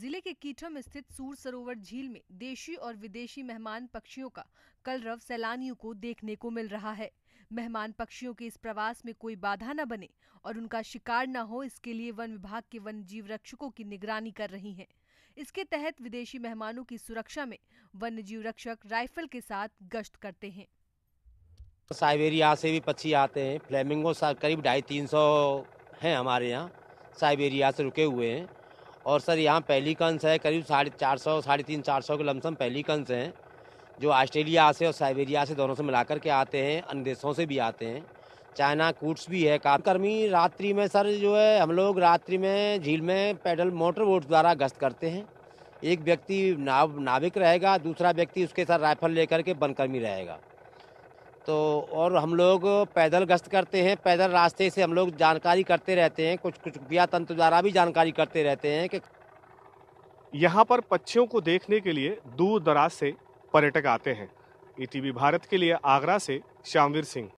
जिले के कीठम स्थित सूर सरोवर झील में देशी और विदेशी मेहमान पक्षियों का कलरव सैलानियों को देखने को मिल रहा है मेहमान पक्षियों के इस प्रवास में कोई बाधा न बने और उनका शिकार न हो इसके लिए वन विभाग के वन जीव रक्षकों की निगरानी कर रही है इसके तहत विदेशी मेहमानों की सुरक्षा में वन्य जीव रक्षक राइफल के साथ गश्त करते हैं साइबेरिया से भी पक्षी आते हैं फ्लेमिंगो करीब ढाई तीन सौ हैं हमारे यहाँ साइबेरिया से रुके हुए हैं और सर यहाँ पहली कंस है करीब साढ़े चार सौ साढ़े तीन चार सौ के लमसम पहली कंस हैं जो ऑस्ट्रेलिया से और साइबेरिया से दोनों से मिलाकर के आते हैं अन्य देशों से भी आते हैं चाइना कूट्स भी है कर्मी रात्रि में सर जो है हम लोग रात्रि में झील में पैडल मोटर बोट द्वारा गश्त करते हैं एक व्यक्ति नाव नाविक रहेगा दूसरा व्यक्ति उसके साथ राइफल लेकर के बनकर्मी रहेगा तो और हम लोग पैदल गश्त करते हैं पैदल रास्ते से हम लोग जानकारी करते रहते हैं कुछ कुछ बिया तंत्र द्वारा भी जानकारी करते रहते हैं कि यहाँ पर पक्षियों को देखने के लिए दूर दराज से पर्यटक आते हैं ईटीवी भारत के लिए आगरा से श्यामवीर सिंह